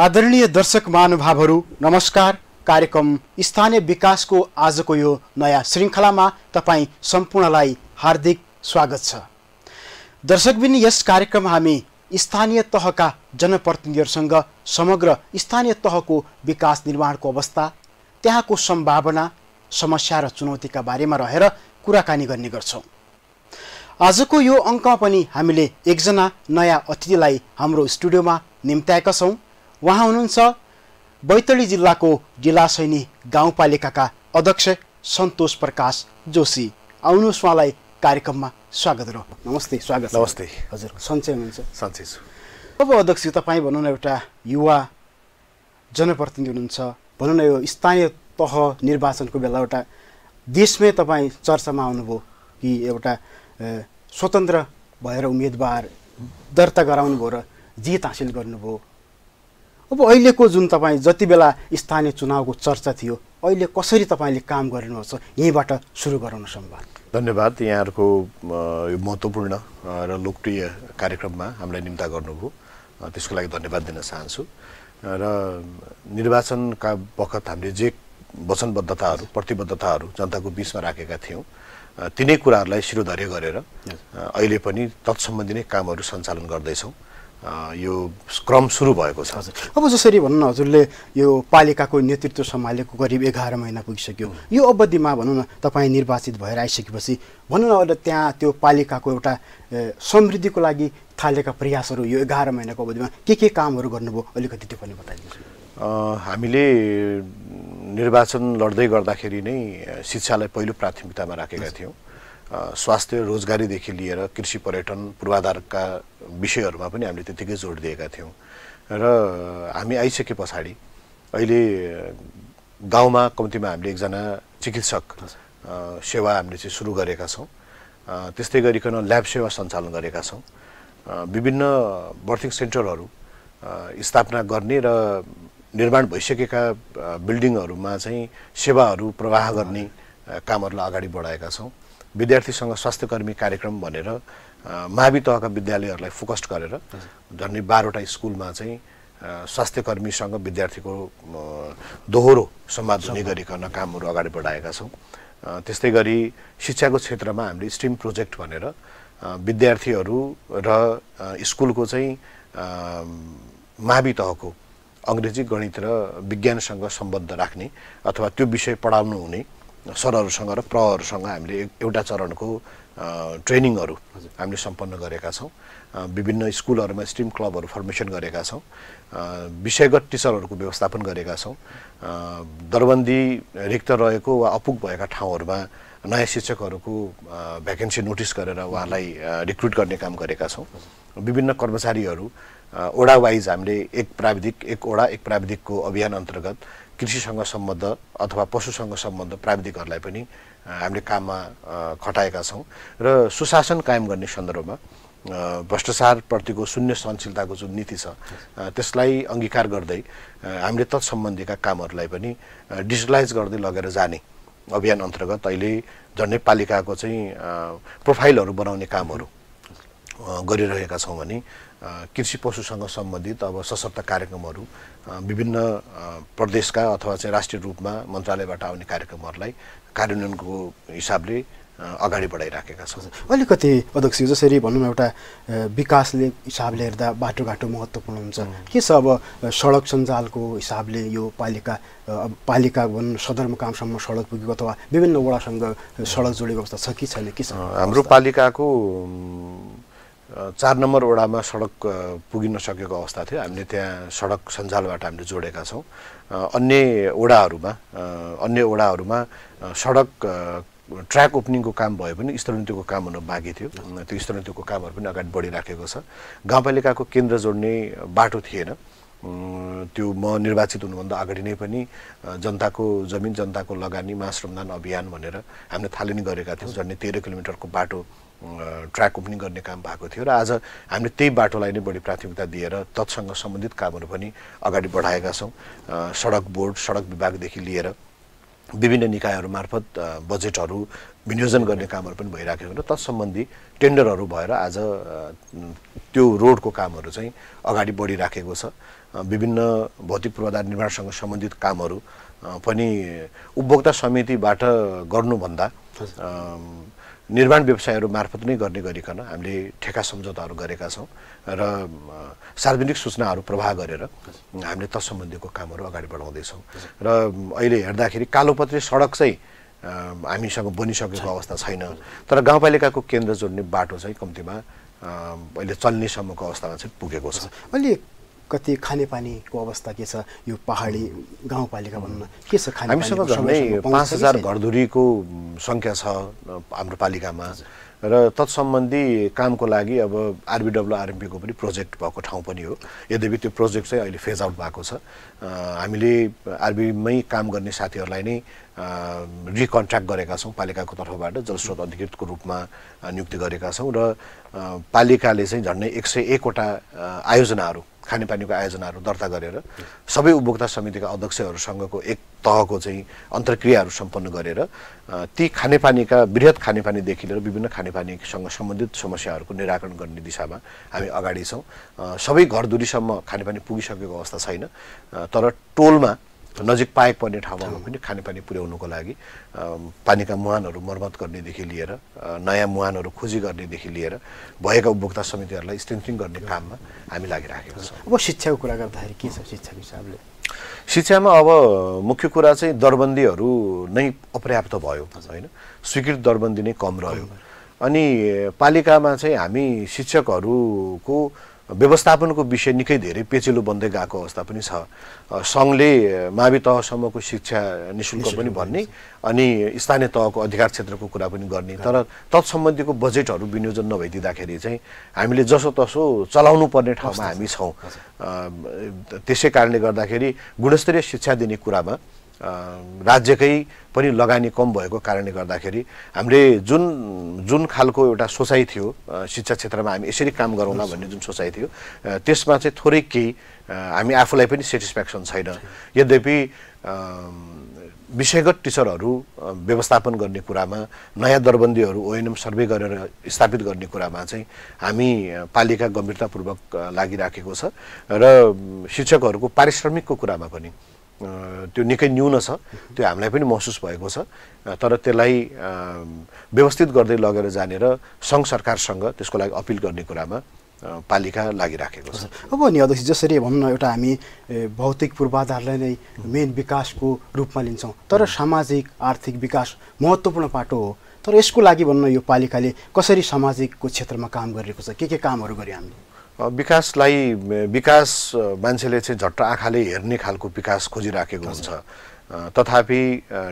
आदरणीय दर्शक महानुभावहरू नमस्कार कार्यक्रम स्थानीय विकासको आजको यो नयाँ श्रृङ्खलामा तपाईँ सम्पूर्णलाई हार्दिक स्वागत छ दर्शकबिन यस कार्यक्रममा हामी स्थानीय तहका जनप्रतिनिधिहरूसँग समग्र स्थानीय तहको विकास निर्माणको अवस्था त्यहाँको सम्भावना समस्या र चुनौतीका बारेमा रहेर कुराकानी गर्ने गर्छौँ आजको यो अङ्कमा पनि हामीले एकजना नयाँ अतिथिलाई हाम्रो स्टुडियोमा निम्त्याएका छौँ उहाँ हुनुहुन्छ बैतडी जिल्लाको जिल्लासैनी गाउँपालिकाका अध्यक्ष सन्तोष प्रकाश जोशी आउनुहोस् उहाँलाई कार्यक्रममा स्वागत र नमस्ते स्वागत नमस्ते हजुर सन्चय हुनुहुन्छ सन्चै छु अब अध्यक्ष तपाईँ भनौँ न एउटा युवा जनप्रतिनिधि हुनुहुन्छ भनौँ न यो स्थानीय तह निर्वाचनको बेला एउटा देशमै तपाईँ चर्चामा आउनुभयो कि एउटा स्वतन्त्र भएर उम्मेदवार दर्ता गराउनुभयो र जित हासिल गर्नुभयो अब अहिलेको जुन तपाईँ जति बेला स्थानीय चुनावको चर्चा थियो अहिले कसरी तपाईँले काम छ यहीँबाट सुरु गराउन सम्भव धन्यवाद यहाँहरूको यो महत्त्वपूर्ण र लोकप्रिय कार्यक्रममा हामीलाई निम्ता गर्नुभयो त्यसको लागि धन्यवाद दिन चाहन्छु र निर्वाचनका बखत हामीले जे वचनबद्धताहरू प्रतिबद्धताहरू जनताको बिचमा राखेका थियौँ तिनै कुराहरूलाई शिरोधार्य गरेर अहिले पनि तत्सम्बन्धी नै कामहरू सञ्चालन गर्दैछौँ यो क्रम सुरु भएको छ अब जसरी भनौँ न हजुरले यो पालिकाको नेतृत्व सम्हालेको करिब एघार महिना पुगिसक्यो यो अवधिमा भनौँ न तपाईँ निर्वाचित भएर आइसकेपछि भनौँ न अहिले त्यहाँ त्यो पालिकाको एउटा समृद्धिको लागि थालेका प्रयासहरू यो एघार महिनाको अवधिमा के के कामहरू गर्नुभयो अलिकति त्यो पनि बताइदिनुहोस् हामीले निर्वाचन लड्दै गर्दाखेरि नै शिक्षालाई पहिलो प्राथमिकतामा राखेका थियौँ स्वास्थ्य रोजगारीदेखि लिएर कृषि पर्यटन पूर्वाधारका विषयहरूमा पनि हामीले त्यतिकै जोड दिएका थियौँ र हामी आइसके पछाडि अहिले गाउँमा कम्तीमा हामीले एकजना चिकित्सक सेवा हामीले चाहिँ सुरु गरेका छौँ त्यस्तै गरिकन ल्याब सेवा सञ्चालन गरेका छौँ विभिन्न बर्थिङ सेन्टरहरू स्थापना गर्ने र निर्माण भइसकेका बिल्डिङहरूमा चाहिँ सेवाहरू प्रवाह गर्ने कामहरूलाई अगाडि बढाएका छौँ विद्यार्थीसँग स्वास्थ्यकर्मी कार्यक्रम भनेर मावि तहका विद्यालयहरूलाई फोकस्ड गरेर झन्डै बाह्रवटा स्कुलमा चाहिँ स्वास्थ्यकर्मीसँग विद्यार्थीको दोहोरो संवाद हुने गरिकन कामहरू अगाडि बढाएका छौँ त्यस्तै गरी शिक्षाको क्षेत्रमा हामीले स्ट्रिम प्रोजेक्ट भनेर विद्यार्थीहरू र स्कुलको चाहिँ मावि तहको अङ्ग्रेजी गणित र विज्ञानसँग सम्बन्ध राख्ने अथवा त्यो विषय पढाउनु हुने सरहरूसँग र प्रहरूसँग हामीले एउटा चरणको ट्रेनिङहरू हामीले सम्पन्न गरेका छौँ विभिन्न स्कुलहरूमा स्ट्रिम क्लबहरू फर्मेसन गरेका छौँ विषयगत टिचरहरूको व्यवस्थापन गरेका छौँ दरबन्दी रिक्त रहेको वा अपुग भएका ठाउँहरूमा नयाँ शिक्षकहरूको भ्याकेन्सी नोटिस गरेर उहाँलाई रिक्रुट गर्ने काम गरेका छौँ विभिन्न कर्मचारीहरू ओडा वाइज हामीले एक प्राविधिक एक ओडा एक प्राविधिकको अभियान अन्तर्गत कृषिसँग सम्बद्ध अथवा पशुसँग सम्बद्ध प्राविधिकहरूलाई पनि हामीले काममा खटाएका छौँ र सुशासन कायम गर्ने सन्दर्भमा भ्रष्टाचारप्रतिको शून्य सहनशीलताको जुन नीति छ त्यसलाई अङ्गीकार गर्दै हामीले तत्सम्बन्धीका कामहरूलाई पनि डिजिटलाइज गर्दै लगेर जाने अभियान अन्तर्गत अहिले झन्डै पालिकाको चाहिँ प्रोफाइलहरू बनाउने कामहरू गरिरहेका छौँ भने कृषि पशुसँग सम्बन्धित अब सशक्त कार्यक्रमहरू विभिन्न प्रदेशका अथवा चाहिँ राष्ट्रिय रूपमा मन्त्रालयबाट आउने कार्यक्रमहरूलाई कार्यान्वयनको हिसाबले अगाडि बढाइराखेका छौँ अलिकति अध्यक्ष जसरी भनौँ एउटा विकासले हिसाबले हेर्दा बाटोघाटो महत्त्वपूर्ण हुन्छ के छ अब सडक सञ्जालको हिसाबले यो पालिका अब पालिका भनौँ सदरमुकामसम्म सडक पुगेको अथवा विभिन्न वडासँग सडक जोडेको अवस्था छ कि छैन के छ हाम्रो पालिकाको चार नम्बर वडामा सडक पुगिन सकेको अवस्था थियो हामीले त्यहाँ सडक सञ्जालबाट हामीले जोडेका छौँ अन्य ओडाहरूमा अन्य वडाहरूमा सडक ट्र्याक ओपनिङको काम भए पनि स्तरोन्नतिको काम हुन बाँकी थियो त्यो स्तरोन्नतिको कामहरू पनि अगाडि बढिराखेको छ गाउँपालिकाको केन्द्र जोड्ने बाटो थिएन त्यो म निर्वाचित हुनुभन्दा अगाडि नै पनि जनताको जमिन जनताको लगानी मा श्रमदान अभियान भनेर हामीले थालनी गरेका थियौँ झन्डै तेह्र किलोमिटरको बाटो ट्र्याक पनि गर्ने काम भएको थियो र आज हामीले त्यही बाटोलाई नै बढी प्राथमिकता दिएर तत्सँग सम्बन्धित कामहरू पनि अगाडि बढाएका छौँ सडक बोर्ड सडक विभागदेखि लिएर विभिन्न निकायहरू मार्फत बजेटहरू विनियोजन गर्ने कामहरू पनि भइराखेको र तत्सम्बन्धी टेन्डरहरू भएर आज त्यो रोडको कामहरू चाहिँ अगाडि बढिराखेको छ विभिन्न भौतिक पूर्वाधार निर्माणसँग सम्बन्धित कामहरू पनि उपभोक्ता समितिबाट गर्नुभन्दा निर्माण व्यवसायहरू मार्फत नै गर्ने गरिकन हामीले ठेका सम्झौताहरू गरेका छौँ र सार्वजनिक सूचनाहरू प्रवाह गरेर हामीले तत्सम्बन्धीको कामहरू अगाडि बढाउँदैछौँ र अहिले हेर्दाखेरि कालोपत्री सडक चाहिँ हामीसँग बनिसकेको अवस्था छैन तर गाउँपालिकाको केन्द्र जोड्ने बाटो चाहिँ कम्तीमा अहिले चल्नेसम्मको अवस्थामा चाहिँ पुगेको छ अहिले कति खानेपानीको अवस्था के छ यो पहाडी गाउँपालिका भनौँ न के छ खाने हामीसँग झन्डै पाँच हजार घरधुरीको सङ्ख्या छ हाम्रो पालिकामा र तत्सम्बन्धी कामको लागि अब आरएमपीको पनि प्रोजेक्ट भएको ठाउँ पनि हो यद्यपि त्यो प्रोजेक्ट चाहिँ अहिले फेज आउट भएको छ हामीले आरबीमै काम गर्ने साथीहरूलाई नै रिकन्ट्र्याक्ट गरेका छौँ पालिकाको तर्फबाट जलस्रोत अधिकृतको रूपमा नियुक्ति गरेका छौँ र पालिकाले चाहिँ झन्डै एक सय एकवटा आयोजनाहरू खानेपानीको आयोजनाहरू दर्ता गरेर सबै उपभोक्ता समितिका अध्यक्षहरूसँगको एक तहको चाहिँ अन्तर्क्रियाहरू सम्पन्न गरेर ती खानेपानीका वृहत खानेपानीदेखि लिएर विभिन्न खानेपानीसँग सम्बन्धित समस्याहरूको निराकरण गर्ने दिशामा हामी अगाडि छौँ सबै घर दुरीसम्म खानेपानी पुगिसकेको अवस्था छैन तर टोलमा नजिक पाएक पर्ने ठाउँमा पनि खानेपानी पुर्याउनुको लागि पानीका मुहानहरू मर्मत गर्नेदेखि लिएर नयाँ मुहानहरू खोजी गर्नेदेखि लिएर भएका उपभोक्ता समितिहरूलाई स्ट्रेन्थिङ गर्ने काममा हामी लागिराखेका छौँ अब शिक्षाको कुरा गर्दाखेरि के छ शिक्षाको हिसाबले शिक्षामा अब मुख्य कुरा चाहिँ दरबन्दीहरू नै अपर्याप्त भयो होइन स्वीकृत दरबन्दी नै कम रह्यो अनि पालिकामा चाहिँ हामी शिक्षकहरूको व्यवस्थापनको विषय निकै धेरै पेचिलो बन्दै गएको अवस्था पनि छ सङ्घले मावि तहसम्मको शिक्षा नि शुल्क पनि भन्ने अनि स्थानीय तहको अधिकार क्षेत्रको कुरा पनि गर्ने तर तत्सम्बन्धीको बजेटहरू विनियोजन नभइदिँदाखेरि चाहिँ हामीले जसोतसो चलाउनु पर्ने ठाउँमा हामी छौँ त्यसै कारणले गर्दाखेरि गुणस्तरीय शिक्षा दिने कुरामा राज्यकै पनि लगानी कम भएको कारणले गर्दाखेरि हामीले जुन जुन खालको एउटा सोचाइ थियो शिक्षा क्षेत्रमा हामी यसरी काम गरौँला भन्ने जुन सोचाइ थियो त्यसमा चाहिँ थोरै केही हामी आफूलाई पनि सेटिस्फ्याक्सन छैन यद्यपि विषयगत टिचरहरू व्यवस्थापन गर्ने कुरामा नयाँ दरबन्दीहरू ओएनएम सर्वे गरेर स्थापित गर्ने कुरामा चाहिँ हामी पालिका गम्भीरतापूर्वक लागिराखेको छ र शिक्षकहरूको पारिश्रमिकको कुरामा पनि त्यो निकै न्यून छ त्यो हामीलाई पनि महसुस भएको छ तर त्यसलाई व्यवस्थित गर्दै लगेर जाने र सङ्घ सरकारसँग त्यसको लागि अपिल गर्ने कुरामा पालिका लागिराखेको छ अब नि अध्यक्ष जसरी भनौँ न एउटा हामी भौतिक पूर्वाधारलाई नै मेन विकासको रूपमा लिन्छौँ तर सामाजिक आर्थिक विकास महत्त्वपूर्ण पाटो हो तर यसको लागि भनौँ न यो पालिकाले कसरी सामाजिकको क्षेत्रमा काम गरिरहेको छ के के कामहरू गऱ्यो हामीले विकासलाई विकास मान्छेले चाहिँ झट्ट आँखाले हेर्ने खालको विकास खोजिराखेको हुन्छ तथापि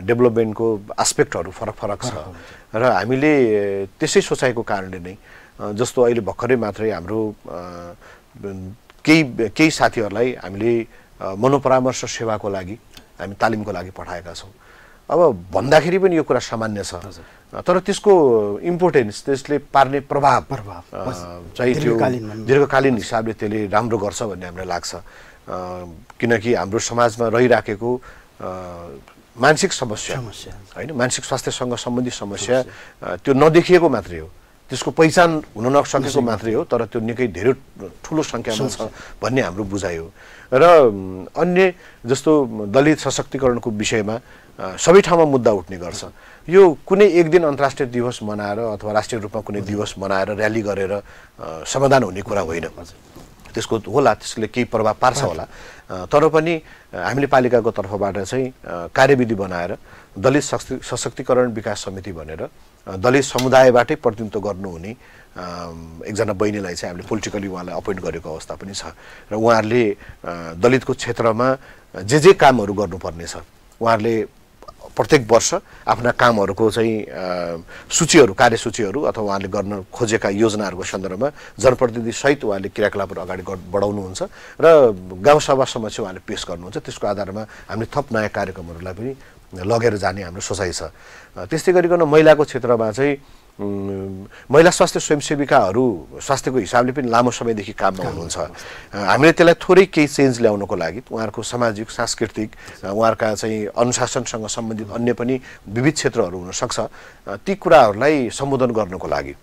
डेभलपमेन्टको आस्पेक्टहरू फरक फरक छ र हामीले त्यसै सोचाइको कारणले नै जस्तो अहिले भर्खरै मात्रै हाम्रो केही केही साथीहरूलाई हामीले मनोपरामर्श सेवाको लागि हामी तालिमको लागि पठाएका छौँ अब भन्दाखेरि पनि यो कुरा सामान्य छ तर त्यसको इम्पोर्टेन्स त्यसले पार्ने प्रभाव प्रभाव चाहिँ त्यो दीर्घकालीन हिसाबले त्यसले राम्रो गर्छ भन्ने हामीलाई लाग्छ किनकि हाम्रो समाजमा रहिराखेको मानसिक समस्या होइन मानसिक स्वास्थ्यसँग सम्बन्धित समस्या त्यो नदेखिएको मात्रै हो त्यसको पहिचान हुन नसकेको मात्रै हो तर त्यो निकै धेरै ठुलो सङ्ख्यामा छ भन्ने हाम्रो बुझाइ हो र अन्य जस्तो दलित सशक्तिकरणको विषयमा सबै ठाउँमा मुद्दा उठ्ने गर्छ यो कुनै एक दिन अन्तर्राष्ट्रिय दिवस मनाएर अथवा राष्ट्रिय रूपमा कुनै दिवस मनाएर ऱ्याली गरेर समाधान हुने कुरा होइन त्यसको होला त्यसले केही प्रभाव पार्छ होला तर पनि हामीले पालिकाको तर्फबाट चाहिँ कार्यविधि बनाएर दलित सशक्तिकरण विकास समिति भनेर दलित समुदायबाटै प्रतिनिधित्व गर्नुहुने एकजना बहिनीलाई चाहिँ हामीले पोलिटिकली उहाँलाई अपोइन्ट गरेको अवस्था पनि छ र उहाँहरूले दलितको क्षेत्रमा जे जे कामहरू गर्नुपर्नेछ उहाँहरूले प्रत्येक वर्ष आफ्ना कामहरूको चाहिँ सूचीहरू कार्यसूचीहरू अथवा उहाँले गर्न खोजेका योजनाहरूको सन्दर्भमा जनप्रतिनिधिसहित उहाँले क्रियाकलापहरू अगाडि बढाउनुहुन्छ र गाउँसभा समक्ष उहाँले पेस गर्नुहुन्छ त्यसको आधारमा हामीले थप नयाँ कार्यक्रमहरूलाई पनि लगेर जाने हाम्रो सोचाइ छ त्यस्तै गरिकन महिलाको क्षेत्रमा चाहिँ महिला स्वास्थ्य स्वयंसेविकाहरू स्वास्थ्यको हिसाबले पनि लामो समयदेखि काममा हुनुहुन्छ हामीले त्यसलाई थोरै केही चेन्ज ल्याउनको लागि उहाँहरूको सामाजिक सांस्कृतिक उहाँहरूका चाहिँ अनुशासनसँग सम्बन्धित अन्य पनि विविध क्षेत्रहरू हुनसक्छ ती कुराहरूलाई सम्बोधन गर्नको लागि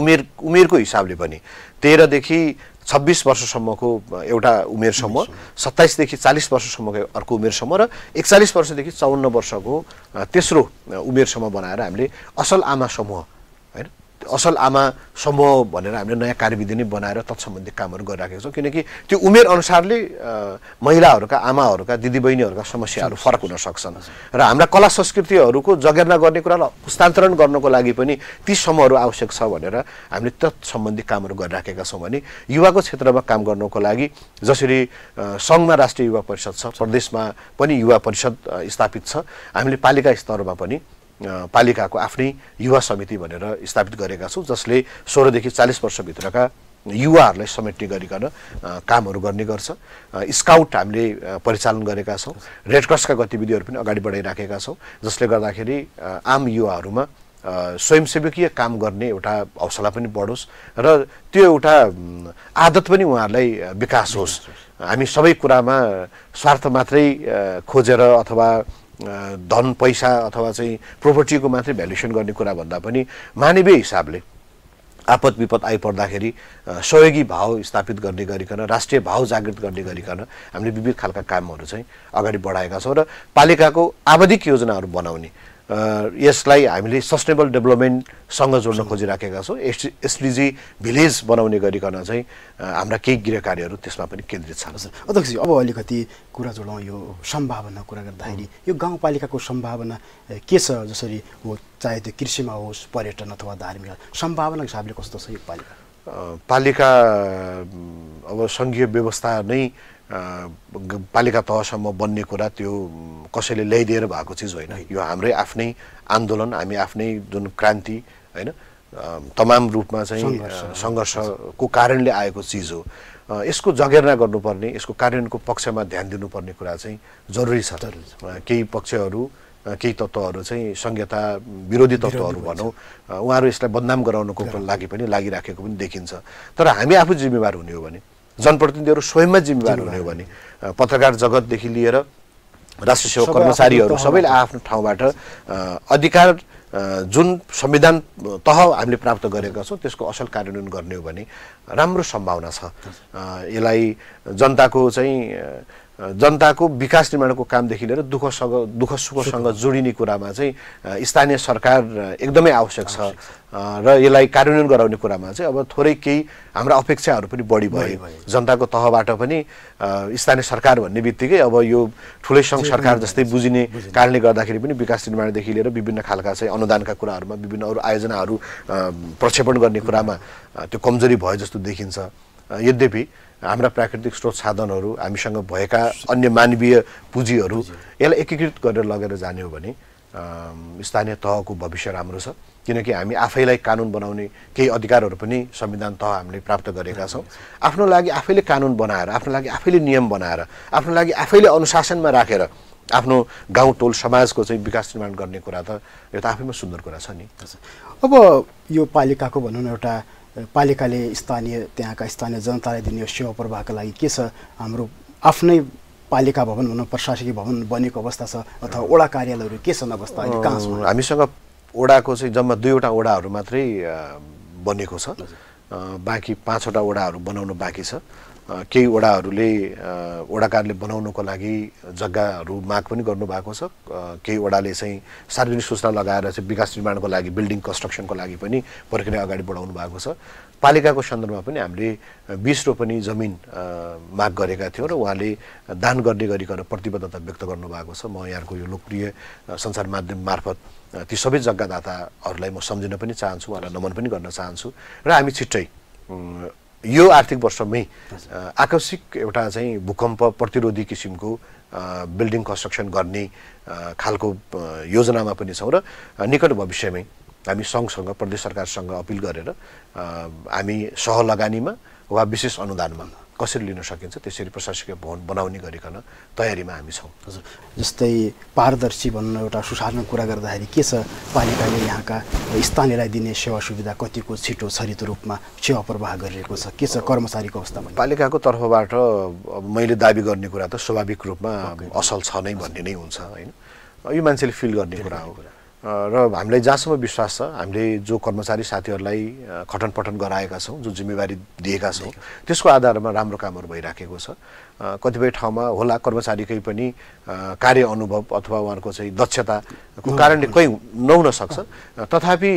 उमेर उमेरको हिसाबले पनि तेह्रदेखि छब्बिस वर्षसम्मको एउटा उमेर समूह सत्ताइसदेखि चालिस वर्षसम्मको अर्को उमेर समूह र एकचालिस वर्षदेखि चौन्न वर्षको तेस्रो उमेरसम्म बनाएर हामीले असल आमा समूह होइन असल आमा समूह भनेर हामीले नयाँ कार्यविधि नै बनाएर तत्सम्बन्धी कामहरू गरिराखेको छौँ किनकि त्यो उमेर अनुसारले महिलाहरूका आमाहरूका दिदीबहिनीहरूका समस्याहरू फरक हुन सक्छन् र हाम्रा कला संस्कृतिहरूको जगेर्ना गर्ने कुरालाई हस्तान्तरण गर्नको लागि पनि ती समूहहरू आवश्यक छ भनेर हामीले तत्सम्बन्धी कामहरू गरिराखेका छौँ भने युवाको क्षेत्रमा काम गर्नको लागि जसरी सङ्घमा राष्ट्रिय युवा परिषद छ प्रदेशमा पनि युवा परिषद स्थापित छ हामीले पालिका स्तरमा पनि पालिकाको आफ्नै युवा समिति भनेर स्थापित गरेका छौँ जसले सोह्रदेखि चालिस वर्षभित्रका युवाहरूलाई समेट्ने गरिकन कामहरू गर्ने गर्छ स्काउट हामीले परिचालन गरेका छौँ क्रसका गतिविधिहरू पनि अगाडि बढाइराखेका छौँ जसले गर्दाखेरि आम युवाहरूमा स्वयंसेवकीय काम गर्ने एउटा हौसला पनि बढोस् र त्यो एउटा आदत पनि उहाँहरूलाई विकास होस् हामी सबै कुरामा स्वार्थ मात्रै खोजेर अथवा धन पैसा अथवा चाहिँ प्रोपर्टीको मात्रै भ्यालुएसन गर्ने कुरा भन्दा पनि मानवीय हिसाबले आपद विपद आइपर्दाखेरि सहयोगी भाव स्थापित गर्ने गरिकन राष्ट्रिय भाव जागृत गर्ने गरिकन हामीले विविध खालका कामहरू चाहिँ अगाडि बढाएका छौँ र पालिकाको आवधिक योजनाहरू बनाउने यसलाई हामीले सस्टेनेबल डेभलपमेन्टसँग जोड्न खोजिराखेका छौँ एस एसडिजी भिलेज बनाउने गरिकन चाहिँ हाम्रा केही गृह कार्यहरू त्यसमा पनि केन्द्रित छ अध्यक्ष अब अलिकति कुरा जोडौँ यो सम्भावना कुरा गर्दाखेरि यो गाउँपालिकाको सम्भावना के छ जसरी हो चाहे त्यो कृषिमा होस् पर्यटन अथवा धार्मिक सम्भावनाको हिसाबले कस्तो छ यो पालिका पालिका अब सङ्घीय व्यवस्था नै पालिका तहसम्म बन्ने कुरा त्यो कसैले ल्याइदिएर भएको चिज होइन यो हाम्रै आफ्नै आन्दोलन हामी आफ्नै जुन क्रान्ति होइन तमाम रूपमा चाहिँ सङ्घर्षको कारणले आएको चिज हो यसको जगेर्ना गर्नुपर्ने यसको कार्यान्वयनको पक्षमा ध्यान दिनुपर्ने कुरा चाहिँ जरुरी छ केही पक्षहरू केही तत्त्वहरू चाहिँ संहिता विरोधी तत्त्वहरू भनौँ उहाँहरू यसलाई बदनाम गराउनको लागि पनि लागिराखेको पनि देखिन्छ तर हामी आफू जिम्मेवार हुने हो भने जनप्रतिनिधिहरू स्वयंमा जिम्मेवार हुने हो भने पत्रकार जगतदेखि लिएर राष्ट्र सेवा कर्मचारीहरू सबैले आफ्नो ठाउँबाट अधिकार जुन संविधान तह हामीले प्राप्त गरेका छौँ त्यसको असल कार्यान्वयन गर्ने हो भने राम्रो सम्भावना छ यसलाई जनताको चाहिँ जनताको विकास निर्माणको कामदेखि लिएर दुःखसँग दुःख सुखसँग जोडिने कुरामा चाहिँ स्थानीय सरकार एकदमै आवश्यक छ र यसलाई कार्यान्वयन गराउने कुरामा चाहिँ अब थोरै केही हाम्रा अपेक्षाहरू पनि बढी भयो जनताको तहबाट पनि स्थानीय सरकार भन्ने बित्तिकै अब यो ठुलै सङ्घ सरकार जस्तै बुझिने कारणले गर्दाखेरि पनि विकास निर्माणदेखि लिएर विभिन्न खालका चाहिँ अनुदानका कुराहरूमा विभिन्न अरू आयोजनाहरू प्रक्षेपण गर्ने कुरामा त्यो कमजोरी भयो जस्तो देखिन्छ यद्यपि हाम्रा प्राकृतिक स्रोत साधनहरू हामीसँग भएका अन्य मानवीय पुँजीहरू यसलाई एकीकृत गरेर लगेर जाने हो भने स्थानीय तहको भविष्य राम्रो छ किनकि हामी आफैलाई कानुन बनाउने केही अधिकारहरू पनि संविधान तह हामीले प्राप्त गरेका छौँ आफ्नो लागि आफैले कानुन बनाएर आफ्नो लागि आफैले नियम बनाएर आफ्नो लागि आफैले अनुशासनमा राखेर आफ्नो गाउँ टोल समाजको चाहिँ विकास निर्माण गर्ने कुरा त यो त आफैमा सुन्दर कुरा छ नि अब यो पालिकाको भनौँ न एउटा पालिकाले स्थानीय त्यहाँका स्थानीय जनतालाई दिने सेवा प्रवाहका लागि के छ हाम्रो आफ्नै पालिका भवन भनौँ प्रशासकीय भवन बनेको अवस्था छ अथवा ओडा कार्यालयहरू के छन् अवस्था कहाँ हामीसँग ओडाको चाहिँ जम्मा दुईवटा ओडाहरू मात्रै बनेको छ बाँकी पाँचवटा ओडाहरू बनाउनु बाँकी छ केही वडाहरूले वडाकारले बनाउनको लागि जग्गाहरू माग पनि गर्नुभएको छ केही वडाले चाहिँ सार्वजनिक सूचना लगाएर चाहिँ विकास निर्माणको लागि बिल्डिङ कन्स्ट्रक्सनको लागि पनि प्रक्रिया अगाडि बढाउनु भएको छ पालिकाको सन्दर्भमा पनि हामीले बिस रोपनी जमिन माग गरेका थियौँ र उहाँले दान गर्ने गरिकन प्रतिबद्धता व्यक्त गर्नुभएको छ म यहाँको यो लोकप्रिय सञ्चार माध्यम मार्फत ती सबै जग्गादाताहरूलाई म सम्झिन पनि चाहन्छु उहाँलाई नमन पनि गर्न चाहन्छु र हामी छिट्टै यो आर्थिक वर्षमै आकस्मिक एउटा चाहिँ भूकम्प प्रतिरोधी किसिमको बिल्डिङ कन्स्ट्रक्सन गर्ने खालको योजनामा पनि छौँ र निकट भविष्यमै हामी सङ्घसँग प्रदेश सरकारसँग अपिल गरेर हामी सहलगानीमा वा विशेष अनुदानमा कसरी लिन सकिन्छ त्यसरी प्रशासकीय भवन बनाउने गरिकन तयारीमा हामी छौँ हजुर जस्तै पारदर्शी भन्न एउटा सुशासन कुरा गर्दाखेरि के छ पालिकाले यहाँका स्थानीयलाई दिने सेवा सुविधा कतिको छिटो छरितो रूपमा सेवा प्रवाह गरिरहेको छ के छ कर्मचारीको अवस्थामा पालिकाको तर्फबाट मैले दावी गर्ने कुरा त स्वाभाविक रूपमा असल छ नै भन्ने नै हुन्छ होइन यो मान्छेले फिल गर्ने कुरा हो र हामीलाई जहाँसम्म विश्वास छ हामीले जो कर्मचारी साथीहरूलाई खटन पठन गराएका छौँ जो जिम्मेवारी दिएका छौँ त्यसको आधारमा राम्रो कामहरू भइराखेको छ कतिपय ठाउँमा होला कर्मचारीकै पनि कार्य अनुभव अथवा उहाँहरूको चाहिँ दक्षताको कारणले कहीँ नहुन सक्छ तथापि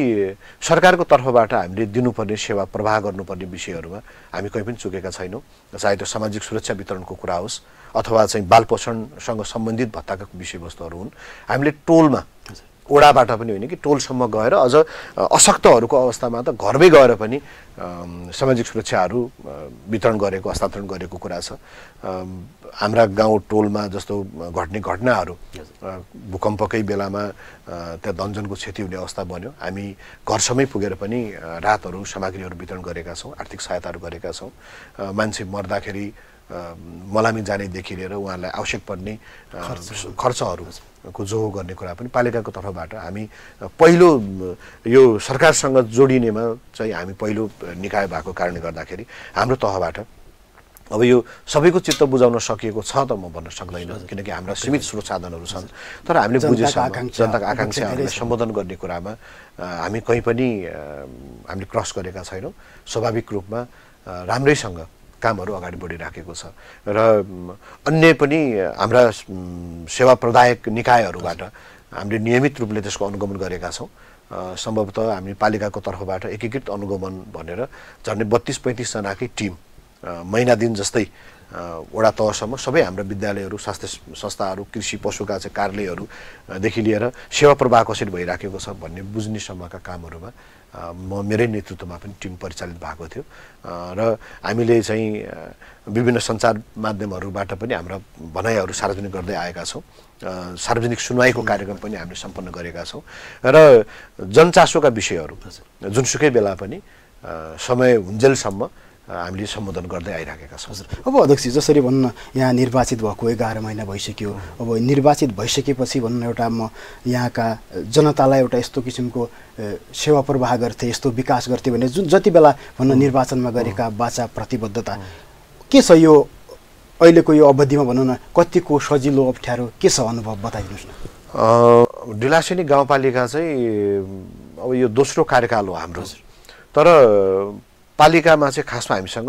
सरकारको तर्फबाट हामीले दिनुपर्ने सेवा प्रवाह गर्नुपर्ने विषयहरूमा हामी कहीँ पनि चुकेका छैनौँ चाहे त्यो सामाजिक सुरक्षा वितरणको कुरा होस् अथवा चाहिँ बालपोषणसँग सम्बन्धित भत्ताका विषयवस्तुहरू हुन् हामीले टोलमा ओडाबाट पनि होइन कि टोलसम्म गएर अझ अशक्तहरूको अवस्थामा त घरमै गएर पनि सामाजिक सुरक्षाहरू वितरण गरेको हस्तान्तरण गरेको कुरा छ हाम्रा गाउँ टोलमा जस्तो घट्ने घटनाहरू भूकम्पकै बेलामा त्यहाँ दन्जनको क्षति हुने अवस्था बन्यो हामी घरसम्मै पुगेर पनि रातहरू सामग्रीहरू वितरण गरेका छौँ आर्थिक सहायताहरू गरेका छौँ मान्छे मर्दाखेरि मलामी जानेदेखि लिएर उहाँहरूलाई आवश्यक पर्ने खर्चहरूको जोहो गर्ने कुरा पनि पालिकाको तर्फबाट हामी पहिलो यो सरकारसँग जोडिनेमा चाहिँ हामी पहिलो निकाय भएको कारणले गर्दाखेरि हाम्रो तहबाट अब यो सबैको चित्त बुझाउन सकिएको छ त म भन्न सक्दैन किनकि हाम्रा सीमित स्रोत साधनहरू छन् तर हामीले बुझेसम्म जनताको आकाङ्क्षाहरूलाई सम्बोधन गर्ने कुरामा हामी कहीँ पनि हामीले क्रस गरेका छैनौँ स्वाभाविक रूपमा राम्रैसँग कामहरू अगाडि बढिराखेको छ र अन्य पनि हाम्रा सेवा प्रदायक निकायहरूबाट हामीले नियमित रूपले त्यसको अनुगमन गरेका छौँ सम्भवतः हामी पालिकाको तर्फबाट एकीकृत अनुगमन भनेर झन्डै बत्तिस पैँतिसजनाकै टिम महिना दिन जस्तै वडा तहसम्म सबै हाम्रो विद्यालयहरू स्वास्थ्य संस्थाहरू कृषि पशुका चाहिँ कार्यालयहरूदेखि लिएर सेवा प्रवाह कसरी भइराखेको छ भन्ने बुझ्नेसम्मका कामहरूमा म मेरै नेतृत्वमा पनि टिम परिचालित भएको थियो र हामीले चाहिँ विभिन्न सञ्चार माध्यमहरूबाट पनि हाम्रा भनाइहरू सार्वजनिक गर्दै आएका छौँ सार्वजनिक सुनवाईको कार्यक्रम पनि हामीले सम्पन्न गरेका छौँ र जनचासोका विषयहरू जुनसुकै बेला पनि समय हुन्जेलसम्म हामीले सम्बोधन गर्दै आइराखेका छौँ हजुर अब अध्यक्ष जसरी भनौँ न यहाँ निर्वाचित भएको एघार महिना भइसक्यो अब निर्वाचित भइसकेपछि भनौँ न एउटा म यहाँका जनतालाई एउटा यस्तो किसिमको सेवा प्रवाह गर्थेँ यस्तो विकास गर्थेँ भने जुन जति बेला भन्न निर्वाचनमा गरेका बाचा प्रतिबद्धता के छ यो अहिलेको यो अवधिमा भनौँ न कतिको सजिलो अप्ठ्यारो के छ अनुभव बताइदिनुहोस् न डिलासिनी गाउँपालिका चाहिँ अब यो दोस्रो कार्यकाल हो हाम्रो तर पालिकामा चाहिँ खासमा हामीसँग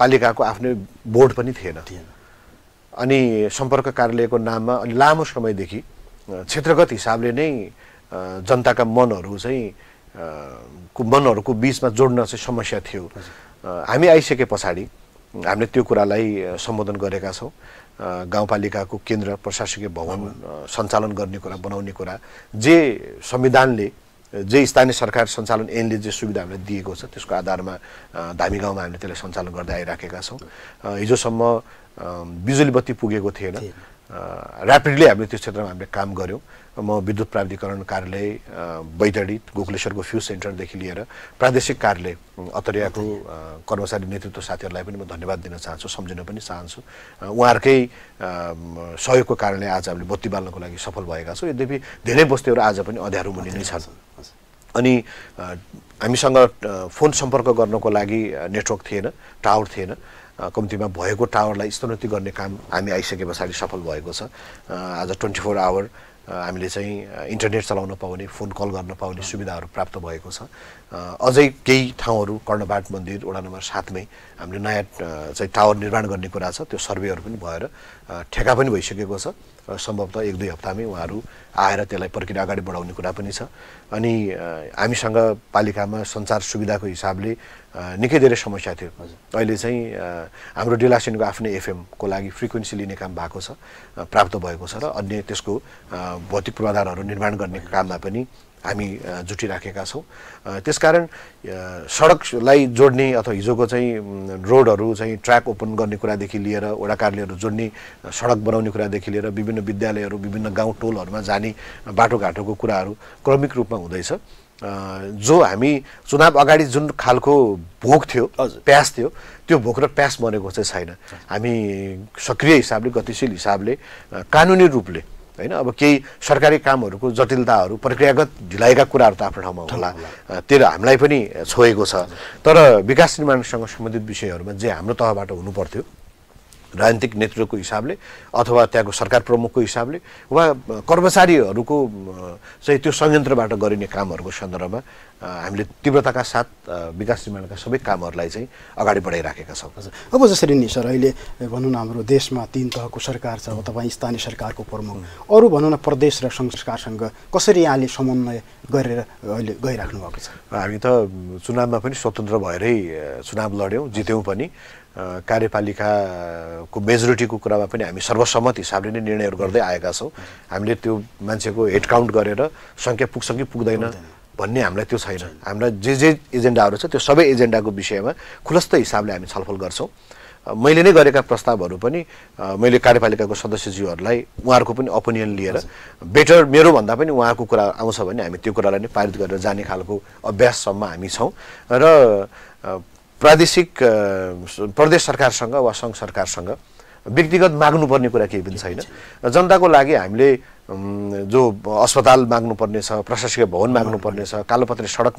पालिकाको आफ्नै बोर्ड पनि थिएन अनि सम्पर्क कार्यालयको नाममा अनि लामो समयदेखि क्षेत्रगत हिसाबले नै जनताका मनहरू चाहिँ को मनहरूको बिचमा जोड्न चाहिँ समस्या थियो हामी आइसके पछाडि हामीले त्यो कुरालाई सम्बोधन गरेका छौँ गाउँपालिकाको केन्द्र प्रशासकीय भवन सञ्चालन गर्ने कुरा बनाउने कुरा जे संविधानले जे स्थानीय सरकार सञ्चालन ऐनले जे सुविधा हामीलाई दिएको छ त्यसको आधारमा धामी गाउँमा हामीले त्यसलाई सञ्चालन गर्दै आइराखेका छौँ हिजोसम्म बिजुली बत्ती पुगेको थिएन ऱ्यापिडली हामीले त्यो क्षेत्रमा हामीले काम गऱ्यौँ म विद्युत प्राधिकरण कार्यालय बैतडी गोकुलेश्वरको फ्युज सेन्टरदेखि लिएर प्रादेशिक कार्यालय अतरियाको कर्मचारी नेतृत्व साथीहरूलाई पनि म धन्यवाद दिन चाहन्छु सम्झिन पनि चाहन्छु उहाँहरूकै सहयोगको कारणले आज हामीले बत्ती बाल्नको लागि सफल भएका छौँ यद्यपि धेरै बस्तीहरू आज पनि अँध्यारो नै छन् अनि हामीसँग फोन सम्पर्क गर्नको लागि नेटवर्क थिएन टावर थिएन कम्तीमा भएको टावरलाई स्तरोन्नति गर्ने काम हामी आइसके पछाडि सफल भएको छ आज ट्वेन्टी फोर आवर हामीले चाहिँ इन्टरनेट चलाउन पाउने फोन कल गर्न पाउने सुविधाहरू प्राप्त भएको छ अझै केही ठाउँहरू कर्णबाट मन्दिर वडा नम्बर सातमै हामीले नयाँ चाहिँ टावर निर्माण गर्ने कुरा छ त्यो सर्वेहरू पनि भएर ठेका पनि भइसकेको छ र सम्भवतः एक दुई हप्तामै उहाँहरू आएर त्यसलाई प्रक्रिया अगाडि बढाउने कुरा पनि छ अनि हामीसँग पालिकामा सञ्चार सुविधाको हिसाबले निकै धेरै समस्या थियो अहिले चाहिँ हाम्रो डिलासिनको आफ्नै एफएमको लागि फ्रिक्वेन्सी लिने काम भएको छ प्राप्त भएको छ र अन्य त्यसको भौतिक पूर्वाधारहरू निर्माण गर्ने काममा पनि हामी जुटिराखेका छौँ त्यसकारण सडकलाई जोड्ने अथवा हिजोको चाहिँ रोडहरू चाहिँ ट्र्याक ओपन गर्ने कुरादेखि लिएर वडा कार्यालयहरू जोड्ने सडक बनाउने कुरादेखि लिएर विभिन्न विद्यालयहरू विभिन्न गाउँ टोलहरूमा जाने बाटोघाटोको कुराहरू क्रमिक रूपमा हुँदैछ जो हामी चुनाव अगाडि जुन खालको भोक थियो प्यास थियो त्यो भोक र प्यास बनेको चाहिँ छैन हामी सक्रिय हिसाबले गतिशील हिसाबले कानुनी रूपले होइन अब केही सरकारी कामहरूको जटिलताहरू प्रक्रियागत ढिलाइका कुराहरू त आफ्नो ठाउँमा होला त्यो हामीलाई पनि छोएको छ तर विकास निर्माणसँग सम्बन्धित विषयहरूमा जे हाम्रो तहबाट हुनु पर्थ्यो राजनीतिक नेतृत्वको हिसाबले अथवा त्यहाँको सरकार प्रमुखको हिसाबले वा कर्मचारीहरूको चाहिँ त्यो संयन्त्रबाट गरिने कामहरूको सन्दर्भमा हामीले तीव्रताका साथ विकास निर्माणका सबै कामहरूलाई चाहिँ अगाडि बढाइराखेका छौँ अब जसरी नि सर अहिले भनौँ न हाम्रो देशमा तिन तहको सरकार छ अथवा स्थानीय सरकारको प्रमुख अरू भनौँ न प्रदेश र संस्कारसँग कसरी यहाँले समन्वय गरेर अहिले गइराख्नु भएको छ हामी त चुनावमा पनि स्वतन्त्र भएरै चुनाव लड्यौँ जित्यौँ पनि कार्यपालिकाको मेजोरिटीको कुरामा पनि हामी सर्वसम्मत हिसाबले नै निर्णयहरू गर्दै आएका छौँ हामीले त्यो मान्छेको हेड काउन्ट गरेर सङ्ख्या पुग्छ कि पुग्दैन भन्ने हामीलाई त्यो छैन हामीलाई जे जे एजेन्डाहरू छ त्यो सबै एजेन्डाको विषयमा खुलस्त हिसाबले हामी छलफल गर्छौँ मैले नै गरेका प्रस्तावहरू पनि मैले कार्यपालिकाको सदस्यज्यूहरूलाई उहाँहरूको पनि ओपिनियन लिएर बेटर मेरोभन्दा पनि उहाँको कुरा आउँछ भने हामी त्यो कुरालाई नै पारित गरेर जाने खालको अभ्याससम्म हामी छौँ र प्रादेशिक प्रदेश सरकारसँग वा सङ्घ सरकारसँग व्यक्तिगत माग्नुपर्ने कुरा केही पनि छैन जनताको लागि हामीले जो अस्पताल छ प्रशासकीय भवन छ कालोपत्री सडक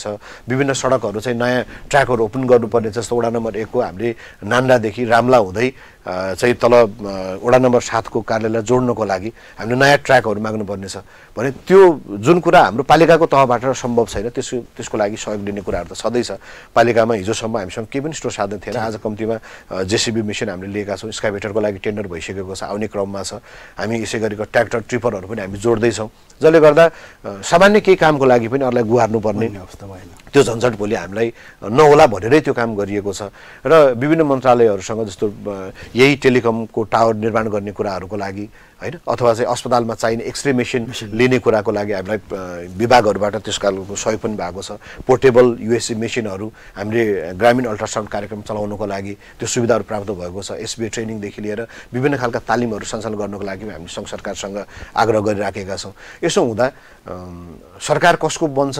छ विभिन्न सडकहरू चाहिँ नयाँ ट्र्याकहरू ओपन गर्नुपर्ने जस्तो वडा नम्बर एकको हामीले नान्डादेखि रामला हुँदै चाहिँ तल वडा नम्बर सातको कार्यालयलाई जोड्नको लागि हामीले नयाँ ट्र्याकहरू माग्नुपर्नेछ भने त्यो जुन कुरा हाम्रो पालिकाको तहबाट सम्भव छैन त्यसको त्यसको लागि सहयोग लिने कुराहरू त छँदैछ पालिकामा हिजोसम्म हामीसँग केही पनि स्टोर साधन थिएन आज कम्तीमा जेसिबी मेसिन हामीले लिएका छौँ स्काइभेटरको लागि टेन्डर भइसकेको छ आउने क्रममा छ हामी यसै गरेको ट्र्याक्टर ट्रिपरहरू पनि हामी जोड्दैछौँ जसले गर्दा सामान्य केही कामको लागि पनि अरूलाई गुहार्नुपर्ने अवस्था भएन त्यो झन्झट भोलि हामीलाई नहोला भनेरै त्यो काम गरिएको छ र विभिन्न मन्त्रालयहरूसँग जस्तो यही टेलिकमको टावर निर्माण गर्ने कुराहरूको लागि होइन अथवा चाहिँ अस्पतालमा चाहिने एक्सरे मेसिन लिने कुराको लागि हामीलाई विभागहरूबाट त्यस खालको सहयोग पनि भएको छ पोर्टेबल युएससी मेसिनहरू हामीले ग्रामीण अल्ट्रासाउन्ड कार्यक्रम चलाउनुको लागि त्यो सुविधाहरू प्राप्त भएको छ एसबिए ट्रेनिङदेखि लिएर विभिन्न खालका तालिमहरू सञ्चालन गर्नको लागि हामी सङ्घ सरकारसँग आग्रह गरिराखेका छौँ यसो हुँदा सरकार कसको बन्छ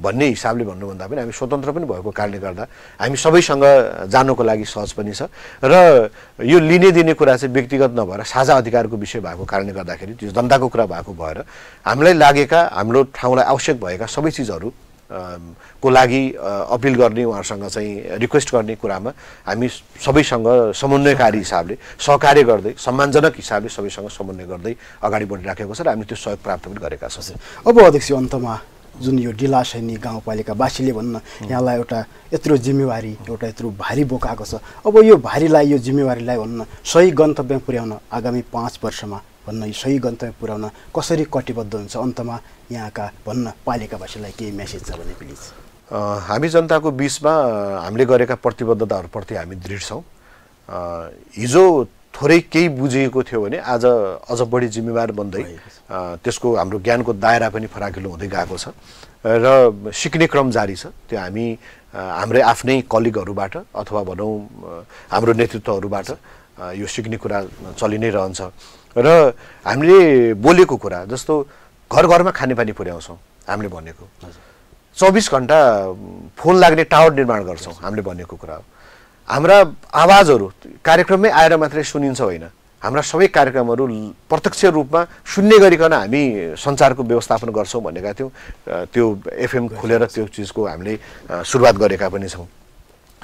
भन्ने हिसाबले भन्नु भन्दा पनि हामी स्वतन्त्र पनि भएको कारणले गर्दा हामी सबैसँग जानुको लागि सहज पनि छ र यो लिने दिने कुरा चाहिँ व्यक्तिगत नभएर साझा अधिकारको विषय भएको कारणले गर्दाखेरि त्यो जनताको कुरा भएको भएर हामीलाई लागेका हाम्रो ठाउँलाई आवश्यक भएका सबै चिजहरू को लागि अपिल गर्ने उहाँहरूसँग चाहिँ रिक्वेस्ट गर्ने कुरामा हामी सबैसँग समन्वयकारी हिसाबले सहकार्य गर्दै सम्मानजनक हिसाबले सबैसँग समन्वय गर्दै अगाडि बढिराखेको छ र हामीले त्यो सहयोग प्राप्त पनि गरेका छौँ अब अध्यक्ष अन्तमा जुन यो डिला सैनी गाउँपालिकावासीले भन्न यहाँलाई एउटा यत्रो जिम्मेवारी एउटा यत्रो भारी बोकाएको छ अब यो भारीलाई यो जिम्मेवारीलाई भन्न सही गन्तव्य पुर्याउन आगामी पाँच वर्षमा भन्न यो सही गन्तव्य पुर्याउन कसरी कटिबद्ध हुन्छ अन्तमा यहाँका भन्न पालिकावासीलाई केही मेसेज छ भने प्लिज हामी जनताको बिचमा हामीले गरेका प्रतिबद्धताहरूप्रति हामी दृढ छौँ हिजो थोरै केही बुझिएको थियो भने आज अझ बढी जिम्मेवार बन्दै त्यसको हाम्रो ज्ञानको दायरा पनि फराकिलो हुँदै गएको छ र सिक्ने क्रम जारी छ त्यो हामी हाम्रै आफ्नै कलिगहरूबाट अथवा भनौँ हाम्रो नेतृत्वहरूबाट यो सिक्ने कुरा चलि नै रहन्छ र हामीले बोलेको कुरा जस्तो घर घरमा खानेपानी पुर्याउँछौँ हामीले भनेको चौबिस घन्टा फोन लाग्ने टावर निर्माण गर्छौँ हामीले भनेको कुरा हो हाम्रा आवाजहरू कार्यक्रममै आएर मात्रै सुनिन्छ होइन हाम्रा सबै कार्यक्रमहरू प्रत्यक्ष रूपमा सुन्ने गरिकन हामी सञ्चारको व्यवस्थापन गर्छौँ भनेका थियौँ त्यो एफएम खोलेर त्यो चिजको हामीले सुरुवात गरेका पनि छौँ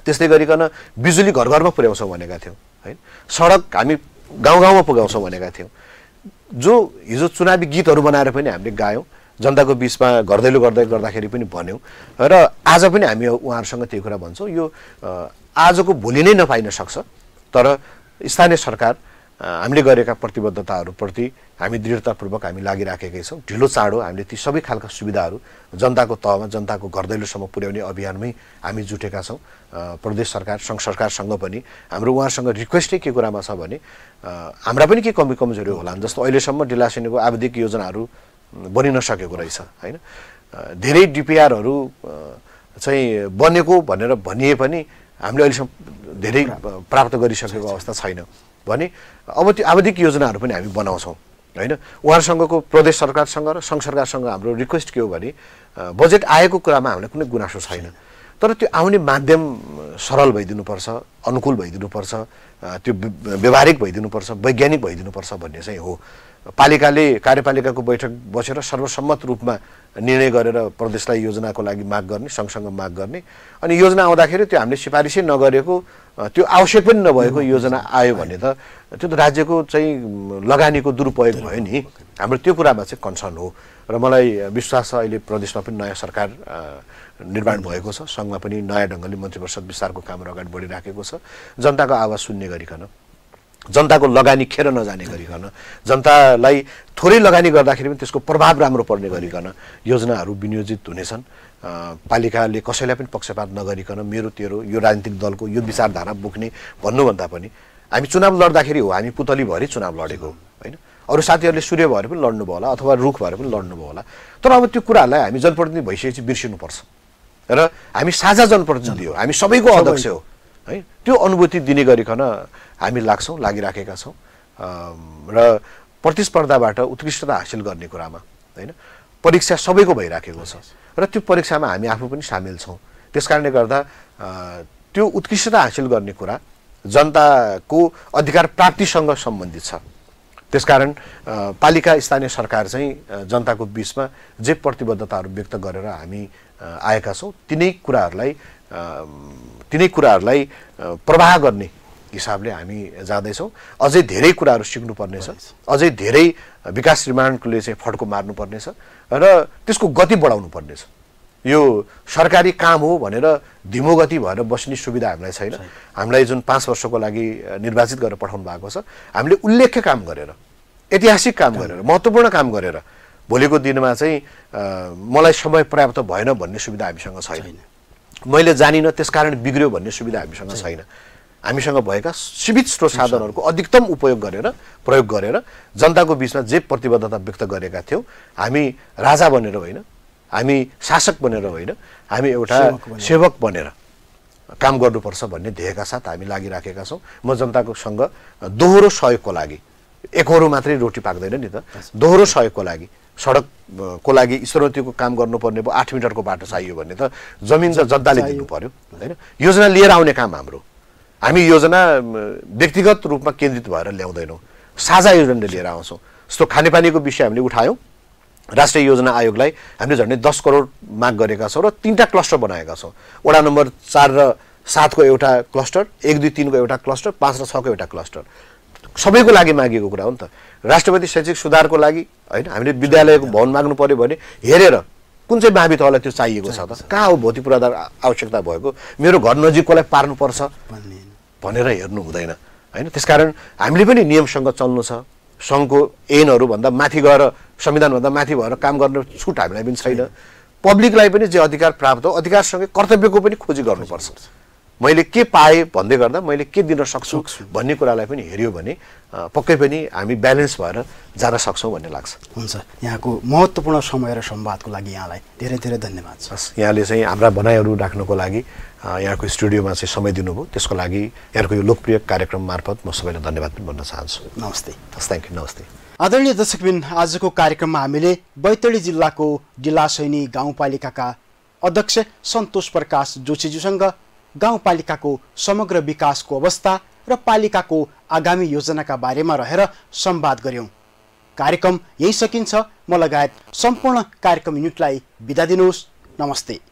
त्यस्तै गरिकन बिजुली घर घरमा पुर्याउँछौँ भनेका थियौँ है सडक हामी गाउँ गाउँमा पुगाउँछौँ भनेका थियौँ जो हिजो चुनावी गीतहरू बनाएर पनि हामीले गायौँ जनताको बिचमा घरदैलो गर्दै गर्दाखेरि पनि भन्यौँ र आज पनि हामी उहाँहरूसँग त्यही कुरा भन्छौँ यो आजको भोलि नै नपाइन सक्छ तर स्थानीय सरकार हामीले गरेका प्रतिबद्धताहरूप्रति हामी दृढतापूर्वक हामी लागिराखेकै छौँ ढिलो चाँडो हामीले ती सबै खालका सुविधाहरू जनताको तहमा जनताको घरदैलोसम्म पुर्याउने अभियानमै हामी जुटेका छौँ प्रदेश सरकार सङ्घ सरकारसँग पनि हाम्रो उहाँहरूसँग रिक्वेस्टै के कुरामा छ भने हाम्रा पनि के कमी कमजोरी होला जस्तो अहिलेसम्म डिलासिनीको आवधिक योजनाहरू बनिन सकेको रहेछ होइन धेरै डिपिआरहरू चाहिँ बनेको भनेर भनिए पनि हामीले अहिलेसम्म धेरै प्राप्त गरिसकेको अवस्था छैन भने अब त्यो आवधिक योजनाहरू पनि हामी बनाउँछौँ होइन उहाँहरूसँगको प्रदेश सरकारसँग र सङ्घ सरकारसँग हाम्रो रिक्वेस्ट के हो भने बजेट आएको कुरामा हामीलाई कुनै गुनासो छैन तर त्यो आउने माध्यम सरल भइदिनुपर्छ अनुकूल भइदिनुपर्छ त्यो व्यवहारिक भइदिनुपर्छ वैज्ञानिक भइदिनुपर्छ भन्ने चाहिँ हो पालिकाले कार्यपालिकाको बैठक बसेर सर्वसम्मत रूपमा निर्णय गरेर प्रदेशलाई योजनाको लागि माग गर्ने सँगसँग माग गर्ने अनि योजना आउँदाखेरि त्यो हामीले सिफारिसै नगरेको त्यो आवश्यक पनि नभएको योजना आयो भने त त्यो त राज्यको चाहिँ लगानीको दुरुपयोग भयो नि हाम्रो त्यो कुरामा चाहिँ कन्सर्न हो र मलाई विश्वास छ अहिले प्रदेशमा पनि नयाँ सरकार निर्माण भएको छ सङ्घमा पनि नयाँ ढङ्गले मन्त्री परिषद विस्तारको कामहरू अगाडि बढिराखेको छ जनताको आवाज सुन्ने गरिकन जनताको लगानी खेर नजाने गरिकन जनतालाई थोरै लगानी गर्दाखेरि पनि त्यसको प्रभाव राम्रो पर्ने गरिकन योजनाहरू विनियोजित हुनेछन् पालिकाले कसैलाई पनि पक्षपात नगरिकन मेरो तेरो यो राजनीतिक दलको यो विचारधारा बोक्ने भन्नुभन्दा पनि हामी चुनाव लड्दाखेरि हो हामी पुतली भएरै चुनाव लडेको होइन अरू साथीहरूले सूर्य भएर पनि लड्नु लड्नुभयो होला अथवा रुख भएर पनि लड्नु लड्नुभयो होला तर अब त्यो कुराहरूलाई हामी जनप्रतिनिधि भइसकेपछि बिर्सिनुपर्छ र हामी साझा जनप्रतिनिधि हो हामी सबैको अध्यक्ष हो है त्यो अनुभूति दिने गरिकन हामी लाग्छौँ लागिराखेका छौँ र प्रतिस्पर्धाबाट उत्कृष्टता हासिल गर्ने कुरामा होइन परीक्षा सबैको भइराखेको छ र त्यो परीक्षामा हामी आफू पनि सामेल छौँ त्यस कारणले गर्दा त्यो उत्कृष्टता हासिल गर्ने कुरा जनताको अधिकार प्राप्तिसँग सम्बन्धित छ त्यसकारण पालिका स्थानीय सरकार चाहिँ जनताको बिचमा जे प्रतिबद्धताहरू व्यक्त गरेर हामी आएका छौँ तिनै कुराहरूलाई तिनै कुराहरूलाई प्रवाह गर्ने हिसाबले हामी जाँदैछौँ अझै धेरै कुराहरू सिक्नुपर्नेछ अझै धेरै विकास निर्माणले चाहिँ फड्को मार्नुपर्नेछ र त्यसको गति बढाउनु पर्नेछ यो सरकारी काम हो भनेर धिमो गति भएर बस्ने सुविधा हामीलाई छैन हामीलाई जुन पाँच वर्षको लागि निर्वाचित गरेर पठाउनु भएको छ हामीले उल्लेख्य काम गरेर ऐतिहासिक काम गरेर महत्त्वपूर्ण काम गरेर भोलिको दिनमा चाहिँ मलाई समय पर्याप्त भएन भन्ने सुविधा हामीसँग छैन मैले जानिनँ त्यसकारण बिग्रियो भन्ने सुविधा हामीसँग छैन हामीसँग भएका सीमित स्रोत साधनहरूको अधिकतम उपयोग गरेर प्रयोग गरेर जनताको बिचमा जे प्रतिबद्धता व्यक्त गरेका थियौँ हामी राजा बनेर होइन हामी शासक बनेर होइन हामी एउटा सेवक बनेर काम गर्नुपर्छ भन्ने ध्येयका साथ हामी लागिराखेका छौँ म जनताको सँग दोहोरो सहयोगको लागि एकहोरो मात्रै रोटी पाक्दैन नि त दोहोरो सहयोगको लागि सडकको लागि स्तरोतीको काम गर्नुपर्ने भयो आठ मिटरको बाटो चाहियो भने त जमिन त जनताले दिनु पर्यो होइन योजना लिएर आउने काम हाम्रो हामी योजना व्यक्तिगत रूपमा केन्द्रित भएर ल्याउँदैनौँ साझा योजनाले लिएर आउँछौँ जस्तो खानेपानीको विषय हामीले उठायौँ राष्ट्रिय योजना आयोगलाई हामीले झन्डै दस करोड माग गरेका छौँ र तिनवटा क्लस्टर बनाएका छौँ वडा नम्बर चार र सातको एउटा क्लस्टर एक दुई तिनको एउटा क्लस्टर पाँच र छको एउटा क्लस्टर सबैको लागि मागेको कुरा हो नि त राष्ट्रपति शैक्षिक सुधारको लागि होइन हामीले विद्यालयको भवन माग्नु पऱ्यो भने हेरेर कुन चाहिँ बाबी तहलाई त्यो चाहिएको छ त कहाँ हो भौतिक पूर्वाधार आवश्यकता भएको मेरो घर नजिककोलाई पार्नुपर्छ भन्ने भनेर हेर्नु हुँदैन होइन त्यसकारण हामीले पनि नियमसँग चल्नु छ सङ्घको ऐनहरूभन्दा माथि गएर संविधानभन्दा माथि भएर काम गर्ने छुट हामीलाई पनि छैन पब्लिकलाई पनि जे अधिकार प्राप्त हो अधिकारसँगै कर्तव्यको पनि खोजी गर्नुपर्छ मैले के पाएँ भन्दै गर्दा मैले के दिन सक्छु भन्ने कुरालाई पनि हेऱ्यो भने पक्कै पनि हामी ब्यालेन्स भएर जान सक्छौँ भन्ने लाग्छ हुन्छ यहाँको महत्त्वपूर्ण समय र सम्वादको लागि यहाँलाई धेरै धेरै धन्यवाद छ यहाँले चाहिँ हाम्रा भनाइहरू राख्नको लागि यहाँको स्टुडियोमा चाहिँ समय दिनुभयो त्यसको लागि यहाँको यो लोकप्रिय कार्यक्रम मार्फत म सबैलाई धन्यवाद पनि भन्न चाहन्छु नमस्ते हस् थ्याङ्क यू नमस्ते आदरणीय दर्शकबिन आजको कार्यक्रममा हामीले बैतडी जिल्लाको डिलासैनी गाउँपालिकाका अध्यक्ष सन्तोष प्रकाश जोशीज्यूसँग गाउँपालिकाको समग्र विकासको अवस्था र पालिकाको आगामी योजनाका बारेमा रहेर संवाद गऱ्यौँ कार्यक्रम यही सकिन्छ म लगायत सम्पूर्ण कार्यक्रम युनिटलाई बिदा दिनुहोस् नमस्ते